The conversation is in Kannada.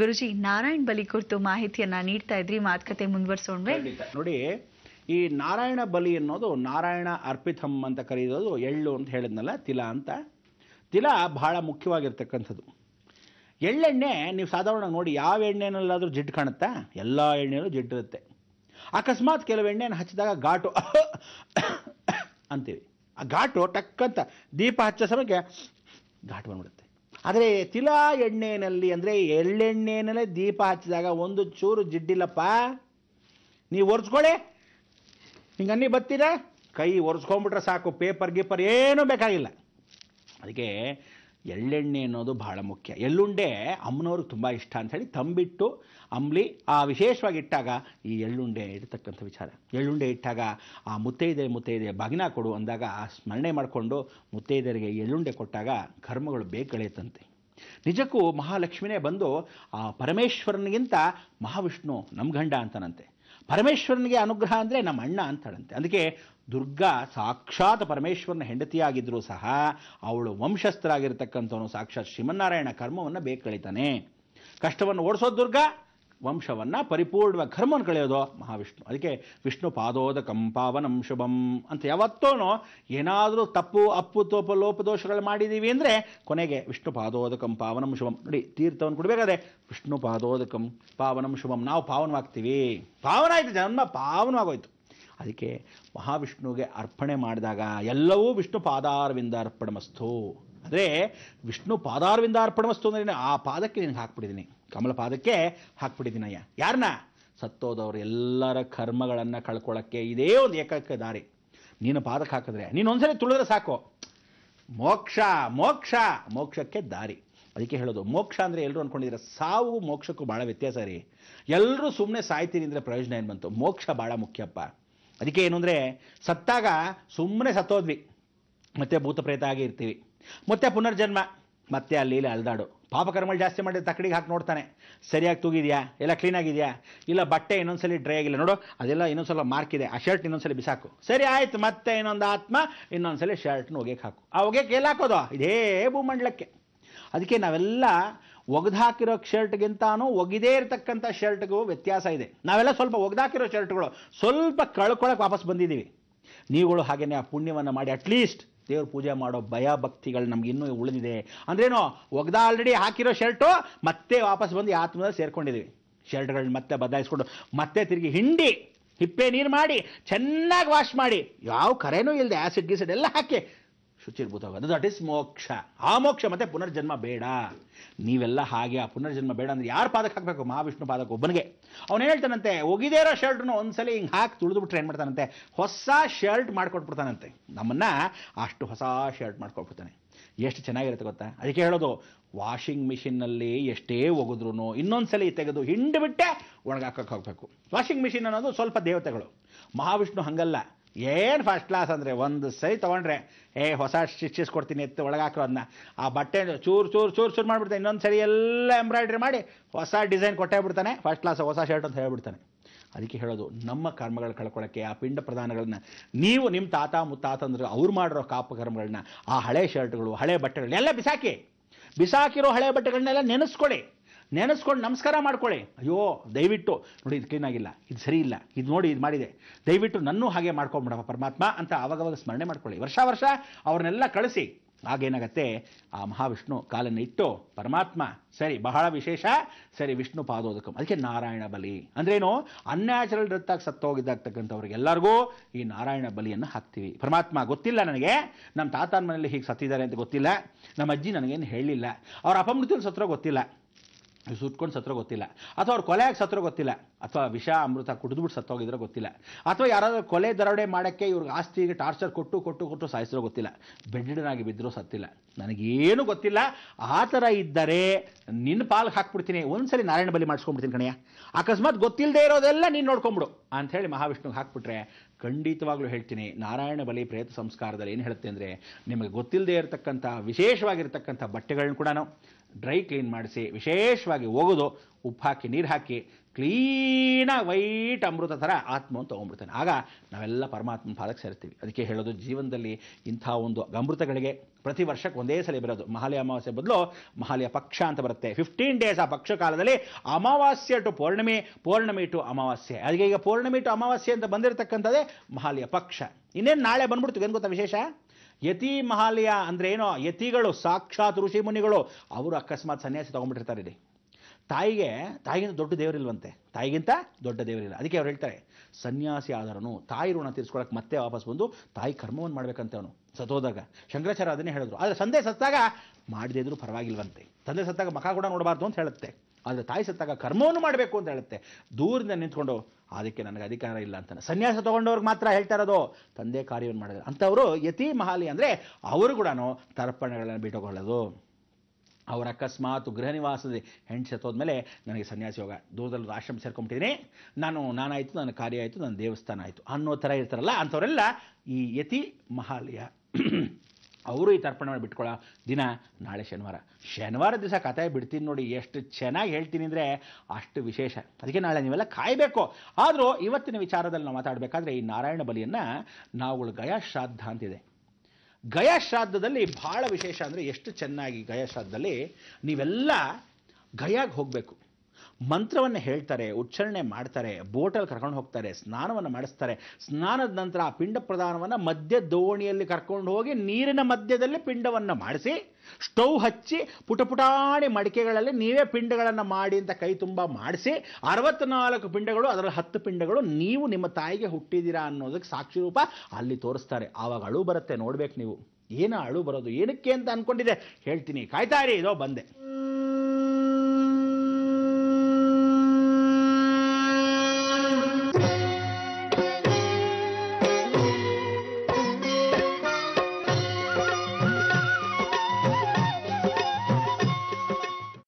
ಗುರುಜಿ ನಾರಾಯಣ್ ಬಲಿ ಕುರಿತು ಮಾಹಿತಿಯನ್ನ ನೀಡ್ತಾ ಇದ್ರಿ ಮಾತುಕತೆ ಮುಂದುವರಿಸೋಣ ನೋಡಿ ಈ ನಾರಾಯಣ ಬಲಿ ಅನ್ನೋದು ನಾರಾಯಣ ಅರ್ಪಿತಂ ಅಂತ ಕರೆಯೋದು ಎಳ್ಳು ಅಂತ ಹೇಳಿದ್ನಲ್ಲ ತಿಲ ಅಂತ ತಿಲ ಬಹಳ ಮುಖ್ಯವಾಗಿರ್ತಕ್ಕಂಥದ್ದು ಎಳ್ಳೆಣ್ಣೆ ನೀವು ಸಾಧಾರಣ ನೋಡಿ ಯಾವ ಎಣ್ಣೆನಲ್ಲಾದರೂ ಜಿಡ್ಡು ಕಾಣುತ್ತಾ ಎಲ್ಲ ಎಣ್ಣೆನೂ ಜಿಡ್ಡಿರುತ್ತೆ ಅಕಸ್ಮಾತ್ ಕೆಲವು ಎಣ್ಣೆನ ಹಚ್ಚಿದಾಗ ಘಾಟು ಅಂತೀವಿ ಆ ಘಾಟು ಟಕ್ಕಂತ ದೀಪ ಹಚ್ಚೋ ಸಮಯಕ್ಕೆ ಘಾಟು ಬಂದ್ಬಿಡುತ್ತೆ ಆದರೆ ತಿಲಾ ಎಣ್ಣೆನಲ್ಲಿ ಅಂದರೆ ಎಳ್ಳೆಣ್ಣೆನಲ್ಲೇ ದೀಪ ಹಚ್ಚಿದಾಗ ಒಂದು ಚೂರು ಜಿಡ್ಡಿಲ್ಲಪ್ಪ ನೀವು ಒರೆಸ್ಕೊಳ್ಳಿ ಅನ್ನಿ ಬತ್ತೀರಾ ಕೈ ಒರೆಸ್ಕೊಂಬಿಟ್ರೆ ಸಾಕು ಪೇಪರ್ ಗೀಪರ್ ಏನೂ ಬೇಕಾಗಿಲ್ಲ ಅದಕ್ಕೆ ಎಳ್ಳೆಣ್ಣೆ ಅನ್ನೋದು ಬಹಳ ಮುಖ್ಯ ಎಳ್ಳುಂಡೆ ಅಮ್ಮನವ್ರಿಗೆ ತುಂಬ ಇಷ್ಟ ಹೇಳಿ ತಂಬಿಟ್ಟು ಅಂಬ್ಲಿ ಆ ವಿಶೇಷವಾಗಿ ಇಟ್ಟಾಗ ಈ ಎಳ್ಳುಂಡೆ ಇರತಕ್ಕಂಥ ವಿಚಾರ ಎಳ್ಳುಂಡೆ ಇಟ್ಟಾಗ ಆ ಮುತ್ತೈದೆ ಮುತ್ತೈದೆ ಬಾಗಿನ ಕೊಡು ಅಂದಾಗ ಆ ಸ್ಮರಣೆ ಮಾಡಿಕೊಂಡು ಮುತ್ತೈದೆಯರಿಗೆ ಎಳ್ಳುಂಡೆ ಕೊಟ್ಟಾಗ ಕರ್ಮಗಳು ಬೇಕಳೆಯುತ್ತಂತೆ ನಿಜಕ್ಕೂ ಮಹಾಲಕ್ಷ್ಮಿನೇ ಬಂದು ಆ ಪರಮೇಶ್ವರನಿಗಿಂತ ಮಹಾವಿಷ್ಣು ನಮ್ಮ ಗಂಡ ಅಂತನಂತೆ ಪರಮೇಶ್ವರನಿಗೆ ಅನುಗ್ರಹ ಅಂದರೆ ನಮ್ಮ ಅಣ್ಣ ಅಂತಾಳಂತೆ ಅದಕ್ಕೆ ದುರ್ಗಾ ಸಾಕ್ಷಾತ್ ಪರಮೇಶ್ವರನ ಹೆಂಡತಿಯಾಗಿದ್ದರೂ ಸಹ ಅವಳು ವಂಶಸ್ಥರಾಗಿರ್ತಕ್ಕಂಥವನು ಸಾಕ್ಷಾತ್ ಶ್ರೀಮನ್ನಾರಾಯಣ ಕರ್ಮವನ್ನು ಬೇಕಳಿತಾನೆ ಕಷ್ಟವನ್ನು ಓಡಿಸೋದು ದುರ್ಗಾ ವಂಶವನ್ನು ಪರಿಪೂರ್ಣ ಕರ್ಮನ ಕಳೆಯೋದು ಮಹಾವಿಷ್ಣು ಅದಕ್ಕೆ ವಿಷ್ಣು ಪಾದೋದ ಕಂಪಾವನಂ ಶುಭಂ ಅಂತ ಯಾವತ್ತೋನೋ ಏನಾದರೂ ತಪ್ಪು ಅಪ್ಪು ತೋಪ ಲೋಪದೋಷಗಳು ಮಾಡಿದ್ದೀವಿ ಅಂದರೆ ಕೊನೆಗೆ ವಿಷ್ಣು ಪಾದೋದ ಕಂಪಾವನಂ ಶುಭಂ ನೋಡಿ ತೀರ್ಥವನ್ನು ಕೊಡಬೇಕಾದ್ರೆ ವಿಷ್ಣು ಪಾದೋದಕಂ ಪಾವನಂ ಶುಭಂ ನಾವು ಪಾವನವಾಗ್ತೀವಿ ಪಾವನ ಆಯಿತು ಜನ್ಮ ಪಾವನವಾಗೋಯ್ತು ಅದಕ್ಕೆ ಮಹಾವಿಷ್ಣುವಿಗೆ ಅರ್ಪಣೆ ಮಾಡಿದಾಗ ಎಲ್ಲವೂ ವಿಷ್ಣು ಪಾದಾರವಿಂದ ಅರ್ಪಣಮಸ್ತು ಅಂದರೆ ವಿಷ್ಣು ಪಾದಾರವಿಂದ ಅರ್ಪಣಮಸ್ತು ಅಂದರೆ ಆ ಪಾದಕ್ಕೆ ನಿನಗೆ ಹಾಕ್ಬಿಟ್ಟಿದ್ದೀನಿ ಕಮಲಪಾದಕ್ಕೆ ಹಾಕ್ಬಿಟ್ಟಿದ್ದೀನಯ್ಯ ಯಾರನ್ನ ಸತ್ತೋದವ್ರು ಎಲ್ಲರ ಕರ್ಮಗಳನ್ನು ಕಳ್ಕೊಳ್ಳೋಕ್ಕೆ ಇದೇ ಒಂದು ಏಕೈಕ ದಾರಿ ನೀನು ಪಾದಕ್ಕೆ ಹಾಕಿದ್ರೆ ನೀನು ಒಂದ್ಸರಿ ತುಳಿದ್ರೆ ಸಾಕು ಮೋಕ್ಷ ಮೋಕ್ಷ ಮೋಕ್ಷಕ್ಕೆ ದಾರಿ ಅದಕ್ಕೆ ಹೇಳೋದು ಮೋಕ್ಷ ಅಂದರೆ ಎಲ್ಲರೂ ಅಂದ್ಕೊಂಡಿದ್ರೆ ಸಾವು ಮೋಕ್ಷಕ್ಕೂ ಭಾಳ ವ್ಯತ್ಯಾಸ ರೀ ಎಲ್ಲರೂ ಸುಮ್ಮನೆ ಸಾಯ್ತೀನಿ ಅಂದರೆ ಪ್ರಯೋಜನ ಏನು ಬಂತು ಮೋಕ್ಷ ಭಾಳ ಮುಖ್ಯಪ್ಪ ಅದಕ್ಕೆ ಏನು ಅಂದರೆ ಸತ್ತಾಗ ಸುಮ್ಮನೆ ಸತ್ತೋದ್ವಿ ಮತ್ತೆ ಭೂತ ಪ್ರೇತ ಆಗಿ ಇರ್ತೀವಿ ಮತ್ತೆ ಪುನರ್ಜನ್ಮ ಮತ್ತೆ ಅಲ್ಲಿ ಇಲ್ಲಿ ಅಲ್ದಾಡು ಪಾಪಕರ್ಮಗಳು ಜಾಸ್ತಿ ಮಾಡಿದ ತಕ್ಕಡಿಗೆ ಹಾಕಿ ನೋಡ್ತಾನೆ ಸರಿಯಾಗಿ ತೂಗಿದೆಯಾ ಎಲ್ಲ ಕ್ಲೀನಾಗಿದೆಯಾ ಇಲ್ಲ ಬಟ್ಟೆ ಇನ್ನೊಂದ್ಸಲಿ ಡ್ರೈ ಆಗಿಲ್ಲ ನೋಡು ಅದೆಲ್ಲ ಇನ್ನೊಂದ್ಸಲ ಮಾರ್ಕ್ ಇದೆ ಆ ಶರ್ಟ್ ಇನ್ನೊಂದ್ಸಲ ಬಿಸಾಕು ಸರಿ ಆಯ್ತು ಮತ್ತೆ ಇನ್ನೊಂದು ಆತ್ಮ ಇನ್ನೊಂದ್ಸಲಿ ಶರ್ಟ್ನ ಒಗೆಗೆ ಹಾಕು ಆ ಒಗೆಗೆ ಎಲ್ಲ ಹಾಕೋದು ಇದೇ ಭೂಮಂಡಲಕ್ಕೆ ಅದಕ್ಕೆ ನಾವೆಲ್ಲ ಒಗೆದಾಕಿರೋ ಶರ್ಟ್ಗಿಂತಾನು ಒಗಿದೇ ಇರತಕ್ಕಂಥ ಶರ್ಟ್ಗೂ ವ್ಯತ್ಯಾಸ ಇದೆ ನಾವೆಲ್ಲ ಸ್ವಲ್ಪ ಒಗೆದಾಕಿರೋ ಶರ್ಟ್ಗಳು ಸ್ವಲ್ಪ ಕಳ್ಕೊಳ್ಳೋಕೆ ವಾಪಸ್ ಬಂದಿದ್ದೀವಿ ನೀವುಗಳು ಹಾಗೆಯೇ ಆ ಪುಣ್ಯವನ್ನು ಮಾಡಿ ಅಟ್ಲೀಸ್ಟ್ ದೇವ್ರ ಪೂಜೆ ಮಾಡೋ ಭಯ ಭಕ್ತಿಗಳು ನಮ್ಗೆ ಇನ್ನೂ ಉಳಿದಿದೆ ಅಂದ್ರೇನು ಒಗ್ದ ಆಲ್ರೆಡಿ ಹಾಕಿರೋ ಶರ್ಟು ಮತ್ತೆ ವಾಪಸ್ ಬಂದು ಆತ್ಮದಲ್ಲಿ ಸೇರ್ಕೊಂಡಿದ್ದೀವಿ ಶರ್ಟ್ಗಳನ್ನ ಮತ್ತೆ ಬದಲಾಯಿಸ್ಕೊಂಡು ಮತ್ತೆ ತಿರುಗಿ ಹಿಂಡಿ ಹಿಪ್ಪೆ ನೀರು ಮಾಡಿ ಚೆನ್ನಾಗಿ ವಾಶ್ ಮಾಡಿ ಯಾವ ಕರೆನೂ ಇಲ್ಲದೆ ಆ್ಯಸಿಡ್ ಗೀಸಿಡ್ ಎಲ್ಲ ಹಾಕಿ ಅದು ದಟ್ ಇಸ್ ಮೋಕ್ಷ ಆ ಮೋಕ್ಷ ಮತ್ತೆ ಪುನರ್ಜನ್ಮ ಬೇಡ ನೀವೆಲ್ಲ ಹಾಗೆ ಆ ಪುನರ್ಜನ್ಮ ಬೇಡ ಅಂದರೆ ಯಾರು ಪಾದಕ್ಕೆ ಹಾಕಬೇಕು ಮಹಾವಿಷ್ಣು ಪಾದಕ್ಕೆ ಒಬ್ಬನಿಗೆ ಅವನು ಹೇಳ್ತಾನಂತೆ ಒಗಿದೇರೋ ಶರ್ಟ್ನು ಒಂದ್ಸಲಿ ಹಿಂಗೆ ಹಾಕಿ ತುಳಿದುಬಿಟ್ರೆ ಏನು ಮಾಡ್ತಾನಂತೆ ಹೊಸ ಶರ್ಟ್ ಮಾಡ್ಕೊಟ್ಬಿಡ್ತಾನಂತೆ ನಮ್ಮನ್ನು ಅಷ್ಟು ಹೊಸ ಶರ್ಟ್ ಮಾಡ್ಕೊಟ್ಬಿಡ್ತಾನೆ ಎಷ್ಟು ಚೆನ್ನಾಗಿರುತ್ತೆ ಗೊತ್ತಾ ಅದಕ್ಕೆ ಹೇಳೋದು ವಾಷಿಂಗ್ ಮಿಷಿನ್ನಲ್ಲಿ ಎಷ್ಟೇ ಇನ್ನೊಂದು ಇನ್ನೊಂದ್ಸಲಿ ತೆಗೆದು ಹಿಂಡು ಬಿಟ್ಟೆ ಒಣಗಾಕಕ್ಕೆ ಹೋಗಬೇಕು ವಾಷಿಂಗ್ ಮಿಷಿನ್ ಅನ್ನೋದು ಸ್ವಲ್ಪ ದೇವತೆಗಳು ಮಹಾವಿಷ್ಣು ಹಾಗಲ್ಲ ಏನು ಫಸ್ಟ್ ಕ್ಲಾಸ್ ಅಂದರೆ ಒಂದು ಸೈ ತೊಗೊಂಡ್ರೆ ಏ ಹೊಸ ಕೊಡ್ತೀನಿ ಎತ್ತು ಒಳಗಾಕೋ ಅದನ್ನ ಆ ಬಟ್ಟೆ ಚೂರು ಚೂರು ಚೂರು ಚೂರು ಮಾಡಿಬಿಡ್ತಾನೆ ಇನ್ನೊಂದು ಸರಿ ಎಲ್ಲ ಎಂಬ್ರಾಯ್ಡ್ರಿ ಮಾಡಿ ಹೊಸ ಡಿಸೈನ್ ಕೊಟ್ಟೇ ಬಿಡ್ತಾನೆ ಫಸ್ಟ್ ಕ್ಲಾಸ್ ಹೊಸ ಶರ್ಟ್ ಅಂತ ಹೇಳ್ಬಿಡ್ತಾನೆ ಅದಕ್ಕೆ ಹೇಳೋದು ನಮ್ಮ ಕರ್ಮಗಳು ಕಳ್ಕೊಳ್ಳೋಕ್ಕೆ ಆ ಪಿಂಡ ಪ್ರಧಾನಗಳನ್ನ ನೀವು ನಿಮ್ಮ ತಾತ ಮುತ್ತಾತಂದ್ರೆ ಅವ್ರು ಮಾಡಿರೋ ಕಾಪು ಕರ್ಮಗಳನ್ನ ಆ ಹಳೆ ಶರ್ಟ್ಗಳು ಹಳೆ ಬಟ್ಟೆಗಳನ್ನೆಲ್ಲ ಬಿಸಾಕಿ ಬಿಸಾಕಿರೋ ಹಳೆ ಬಟ್ಟೆಗಳನ್ನೆಲ್ಲ ನೆನೆಸ್ಕೊಳ್ಳಿ ನೆನೆಸ್ಕೊಂಡು ನಮಸ್ಕಾರ ಮಾಡ್ಕೊಳ್ಳಿ ಅಯ್ಯೋ ದಯವಿಟ್ಟು ನೋಡಿ ಇದು ಕ್ಲೀನಾಗಿಲ್ಲ ಇದು ಸರಿ ಇಲ್ಲ ಇದು ನೋಡಿ ಇದು ಮಾಡಿದೆ ದಯವಿಟ್ಟು ನನ್ನೂ ಹಾಗೆ ಮಾಡ್ಕೊಂಬಿಡಪ್ಪ ಪರಮಾತ್ಮ ಅಂತ ಆವಾಗವಾಗ ಸ್ಮರಣೆ ಮಾಡ್ಕೊಳ್ಳಿ ವರ್ಷ ವರ್ಷ ಅವ್ರನ್ನೆಲ್ಲ ಕಳಿಸಿ ಆಗೇನಾಗತ್ತೆ ಆ ಮಹಾವಿಷ್ಣು ಕಾಲನ್ನು ಇಟ್ಟು ಪರಮಾತ್ಮ ಸರಿ ಬಹಳ ವಿಶೇಷ ಸರಿ ವಿಷ್ಣು ಪಾದೋದಕಂ ಅದಕ್ಕೆ ನಾರಾಯಣ ಬಲಿ ಅಂದ್ರೇನು ಅನ್ಯಾಚುರಲ್ ಡೆತ್ತಾಗಿ ಸತ್ತೋಗಿದ್ದಾಗ್ತಕ್ಕಂಥವ್ರಿಗೆಲ್ಲರಿಗೂ ಈ ನಾರಾಯಣ ಬಲಿಯನ್ನು ಹಾಕ್ತೀವಿ ಪರಮಾತ್ಮ ಗೊತ್ತಿಲ್ಲ ನನಗೆ ನಮ್ಮ ತಾತನ ಮನೇಲಿ ಹೀಗೆ ಸತ್ತಿದ್ದಾರೆ ಅಂತ ಗೊತ್ತಿಲ್ಲ ನಮ್ಮ ಅಜ್ಜಿ ನನಗೇನು ಹೇಳಿಲ್ಲ ಅವ್ರ ಅಪಮೃತಿಯಲ್ಲಿ ಸತ್ರ ಗೊತ್ತಿಲ್ಲ ಸುಟ್ಕೊಂಡು ಸತ್ರ ಗೊತ್ತಿಲ್ಲ ಅಥವಾ ಅವ್ರು ಕೊಲೆ ಆಗಿ ಸತ್ರ ಗೊತ್ತಿಲ್ಲ ಅಥವಾ ವಿಷ ಅಮೃತ ಕುಡಿದ್ಬಿಟ್ಟು ಸತ್ತೋಗಿದ್ರೋ ಗೊತ್ತಿಲ್ಲ ಅಥವಾ ಯಾರಾದರೂ ಕೊಲೆ ದರೋಡೆ ಮಾಡೋಕ್ಕೆ ಇವ್ರಿಗೆ ಆಸ್ತಿಗೆ ಟಾರ್ಚರ್ ಕೊಟ್ಟು ಕೊಟ್ಟು ಕೊಟ್ಟು ಸಾಯಿಸಿರೋ ಗೊತ್ತಿಲ್ಲ ಬೆಡ್ಡಿಡನಾಗಿ ಬಿದ್ದರೂ ಸತ್ತಿಲ್ಲ ನನಗೇನು ಗೊತ್ತಿಲ್ಲ ಆ ಥರ ಇದ್ದರೆ ನಿನ್ನ ಪಾಲ್ಗೆ ಹಾಕ್ಬಿಡ್ತೀನಿ ಒಂದ್ಸರಿ ನಾರಾಯಣ ಬಲಿ ಮಾಡಿಸ್ಕೊಂಡ್ಬಿಡ್ತೀನಿ ಕಣಯ್ಯ ಅಕಸ್ಮಾತ್ ಗೊತ್ತಿಲ್ಲದೆ ಇರೋದೆಲ್ಲ ನೀನು ನೋಡ್ಕೊಂಬಿಡು ಅಂಥೇಳಿ ಮಹಾವಿಷ್ಣುಗೆ ಹಾಕ್ಬಿಟ್ರೆ ಖಂಡಿತವಾಗ್ಲೂ ಹೇಳ್ತೀನಿ ನಾರಾಯಣ ಬಲಿ ಪ್ರೇತ ಸಂಸ್ಕಾರದಲ್ಲಿ ಏನು ಹೇಳುತ್ತೆ ಅಂದರೆ ನಿಮಗೆ ಗೊತ್ತಿಲ್ಲದೆ ಇರತಕ್ಕಂಥ ವಿಶೇಷವಾಗಿರ್ತಕ್ಕಂಥ ಬಟ್ಟೆಗಳನ್ನ ಕೂಡ ನಾವು ಡ್ರೈ ಕ್ಲೀನ್ ಮಾಡಿಸಿ ವಿಶೇಷವಾಗಿ ಒಗೆದು ಉಪ್ಪು ಹಾಕಿ ನೀರು ಹಾಕಿ ಕ್ಲೀನಾಗಿ ವೈಟ್ ಅಮೃತ ಥರ ಆತ್ಮ ಅಂತ ತೊಗೊಂಡ್ಬಿಡ್ತಾನೆ ಆಗ ನಾವೆಲ್ಲ ಪರಮಾತ್ಮ ಪಾದಕ್ಕೆ ಸೇರ್ತೀವಿ ಅದಕ್ಕೆ ಹೇಳೋದು ಜೀವನದಲ್ಲಿ ಇಂಥ ಒಂದು ಅಮೃತಗಳಿಗೆ ಪ್ರತಿ ವರ್ಷಕ್ಕೆ ಒಂದೇ ಸಲ ಬರೋದು ಮಹಾಲಯ ಅಮಾವಾಸ್ಯೆ ಬದಲು ಮಹಾಲಯ ಪಕ್ಷ ಅಂತ ಬರುತ್ತೆ ಫಿಫ್ಟೀನ್ ಡೇಸ್ ಆ ಪಕ್ಷ ಕಾಲದಲ್ಲಿ ಅಮಾವಾಸ್ಯೆ ಟು ಪೌರ್ಣಮಿ ಪೌರ್ಣಮಿ ಟು ಅಮಾವಾಸ್ಯೆ ಅದಕ್ಕೆ ಈಗ ಪೌರ್ಣಮಿ ಟು ಅಮಾವಾಸ್ಯೆ ಅಂತ ಬಂದಿರತಕ್ಕಂಥದ್ದೇ ಮಹಾಲಯ ಪಕ್ಷ ಇನ್ನೇನು ನಾಳೆ ಬಂದ್ಬಿಡ್ತೀವಿ ಏನು ಗೊತ್ತಾ ವಿಶೇಷ ಯತಿ ಮಹಾಲಯ ಅಂದ್ರೆ ಏನೋ ಯತಿಗಳು ಸಾಕ್ಷಾತ್ ಋಷಿ ಮುನಿಗಳು ಅವರು ಅಕಸ್ಮಾತ್ ಸನ್ಯಾಸಿ ತಗೊಂಬಿಟ್ಟಿರ್ತಾರೆ ಇಲ್ಲಿ ತಾಯಿಗೆ ತಾಯಿಗಿಂತ ದೊಡ್ಡ ದೇವರಿಲ್ವಂತೆ ತಾಯಿಗಿಂತ ದೊಡ್ಡ ದೇವರಿಲ್ಲ ಅದಕ್ಕೆ ಅವ್ರು ಹೇಳ್ತಾರೆ ಸನ್ಯಾಸಿ ಆದರನು ತಾಯಿ ಋಣ ತೀರಿಸ್ಕೊಳಕ್ಕೆ ಮತ್ತೆ ವಾಪಸ್ ಬಂದು ತಾಯಿ ಕರ್ಮವನ್ನು ಮಾಡಬೇಕಂತೆ ಅವನು ಸತ್ತೋದಾಗ ಶಂಕರಾಚಾರ್ಯ ಅದನ್ನೇ ಹೇಳಿದ್ರು ಆದರೆ ಸಂದೆ ಸತ್ತಾಗ ಮಾಡದೇ ಇದ್ರು ಪರವಾಗಿಲ್ವಂತೆ ತಂದೆ ಸತ್ತಾಗ ಮಖ ಕೂಡ ನೋಡಬಾರ್ದು ಅಂತ ಹೇಳುತ್ತೆ ಆದರೆ ತಾಯಿ ಸತ್ತಾಗ ಕರ್ಮವನ್ನು ಮಾಡಬೇಕು ಅಂತ ಹೇಳುತ್ತೆ ದೂರದಿಂದ ನಿಂತ್ಕೊಂಡು ಅದಕ್ಕೆ ನನಗೆ ಅಧಿಕಾರ ಇಲ್ಲ ಅಂತ ಸನ್ಯಾಸ ತೊಗೊಂಡವ್ರಿಗೆ ಮಾತ್ರ ಹೇಳ್ತಾ ಇರೋದು ತಂದೆ ಕಾರ್ಯವನ್ನು ಮಾಡಿದ್ರು ಅಂಥವರು ಯತಿ ಮಹಾಲಿ ಅಂದರೆ ಅವರು ಕೂಡ ತರ್ಪಣಗಳನ್ನು ಬಿಟ್ಟುಕೊಳ್ಳೋದು ಅವರ ಅಕಸ್ಮಾತ್ ಗೃಹ ನಿವಾಸದ ಹೆಣ್ಣು ನನಗೆ ಸನ್ಯಾಸಿ ಯೋಗ ದೂರದಲ್ಲಿ ಆಶ್ರಮ ಸೇರ್ಕೊಂಬಿಟ್ಟಿದ್ದೀನಿ ನಾನು ನಾನಾಯಿತು ನನ್ನ ಕಾರ್ಯ ಆಯಿತು ನನ್ನ ದೇವಸ್ಥಾನ ಆಯಿತು ಅನ್ನೋ ಥರ ಇರ್ತಾರಲ್ಲ ಅಂಥವರೆಲ್ಲ ಈ ಯತಿ ಮಹಾಲಯ ಅವರು ಈ ತರ್ಪಣ ಮಾಡಿ ಬಿಟ್ಕೊಳ್ಳೋ ದಿನ ನಾಳೆ ಶನಿವಾರ ಶನಿವಾರ ದಿವಸ ಕತೆ ಬಿಡ್ತೀನಿ ನೋಡಿ ಎಷ್ಟು ಚೆನ್ನಾಗಿ ಹೇಳ್ತೀನಿ ಅಂದರೆ ಅಷ್ಟು ವಿಶೇಷ ಅದಕ್ಕೆ ನಾಳೆ ನೀವೆಲ್ಲ ಕಾಯಬೇಕು ಆದರೂ ಇವತ್ತಿನ ವಿಚಾರದಲ್ಲಿ ನಾವು ಮಾತಾಡಬೇಕಾದ್ರೆ ಈ ನಾರಾಯಣ ಬಲಿಯನ್ನು ನಾವುಗಳು ಗಯಾ ಶ್ರಾದ್ದ ಅಂತಿದೆ ಗಯಾ ಶ್ರಾದ್ದದಲ್ಲಿ ಬಹಳ ವಿಶೇಷ ಅಂದರೆ ಎಷ್ಟು ಚೆನ್ನಾಗಿ ಗಯ ಶ್ರಾದ್ದದಲ್ಲಿ ನೀವೆಲ್ಲ ಗಯಾಗೆ ಹೋಗಬೇಕು ಮಂತ್ರವನ್ನು ಹೇಳ್ತಾರೆ ಉಚ್ಚಾರಣೆ ಮಾಡ್ತಾರೆ ಬೋಟಲ್ಲಿ ಕರ್ಕೊಂಡು ಹೋಗ್ತಾರೆ ಸ್ನಾನವನ್ನು ಮಾಡಿಸ್ತಾರೆ ಸ್ನಾನದ ನಂತರ ಆ ಪಿಂಡ ಪ್ರದಾನವನ್ನು ಮಧ್ಯ ದೋಣಿಯಲ್ಲಿ ಕರ್ಕೊಂಡು ಹೋಗಿ ನೀರಿನ ಮಧ್ಯದಲ್ಲಿ ಪಿಂಡವನ್ನು ಮಾಡಿಸಿ ಸ್ಟೌವ್ ಹಚ್ಚಿ ಪುಟಪುಟಾಣಿ ಮಡಿಕೆಗಳಲ್ಲಿ ನೀವೇ ಪಿಂಡಗಳನ್ನು ಮಾಡಿ ಅಂತ ಕೈ ತುಂಬ ಮಾಡಿಸಿ ಅರವತ್ನಾಲ್ಕು ಪಿಂಡಗಳು ಅದರಲ್ಲಿ ಹತ್ತು ಪಿಂಡಗಳು ನೀವು ನಿಮ್ಮ ತಾಯಿಗೆ ಹುಟ್ಟಿದ್ದೀರಾ ಅನ್ನೋದಕ್ಕೆ ಸಾಕ್ಷಿ ರೂಪ ಅಲ್ಲಿ ತೋರಿಸ್ತಾರೆ ಆವಾಗ ಅಳು ಬರುತ್ತೆ ನೋಡ್ಬೇಕು ನೀವು ಏನು ಅಳು ಬರೋದು ಏನಕ್ಕೆ ಅಂತ ಅಂದ್ಕೊಂಡಿದೆ ಹೇಳ್ತೀನಿ ಕಾಯ್ತಾ ಇರಿ ಇದೋ ಬಂದೆ